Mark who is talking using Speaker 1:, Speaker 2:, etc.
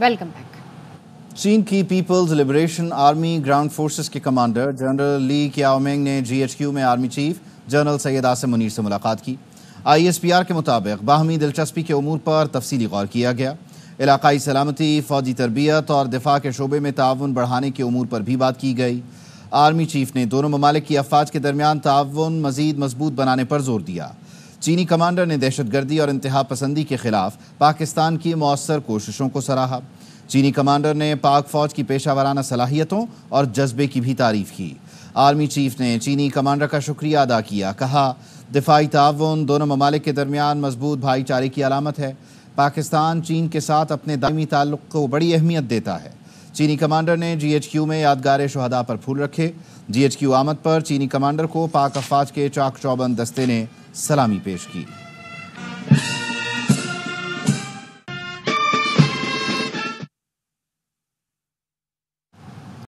Speaker 1: welcome
Speaker 2: back चीन की people's liberation army ground forces के कमांडर जनरल ली क्याओमेंग ने जीएचक्यू में army chief general Syed Asim Munir से मुलाकात की आईएसपीआर के मुताबिक बाहमी दिलचस्पी के अमूर पर तफसी गौर किया गया इलाकई सलामती फौजी तरबियत और दिफा के शोबे में ताउन बढ़ाने के अमूर पर भी बात की गई आर्मी चीफ ने दोनों ममालिक की अफवाज के दरमियान ताउन मजीद मजबूत बनाने पर जोर दिया चीनी कमांडर ने दहशतगर्दी और इंतहा पसंदी के खिलाफ पाकिस्तान की मौसर कोशिशों को सराहा चीनी कमांडर ने पाक फौज की पेशा वाराना सलाहियतों और जज्बे की भी तारीफ की आर्मी चीफ ने चीनी कमांडर का शुक्रिया अदा किया कहा दिफाई ताउन दोनों ममालिक के दरमियान मजबूत भाईचारे की अलामत है पाकिस्तान चीन के साथ अपने दायमी ताल्लुक को बड़ी अहमियत देता है चीनी कमांडर ने जीएचक्यू में यादगार शहदा पर फूल रखे जीएचक्यू आमद पर चीनी कमांडर को पाक अफवाज के चाक चौबंद दस्ते ने सलामी पेश की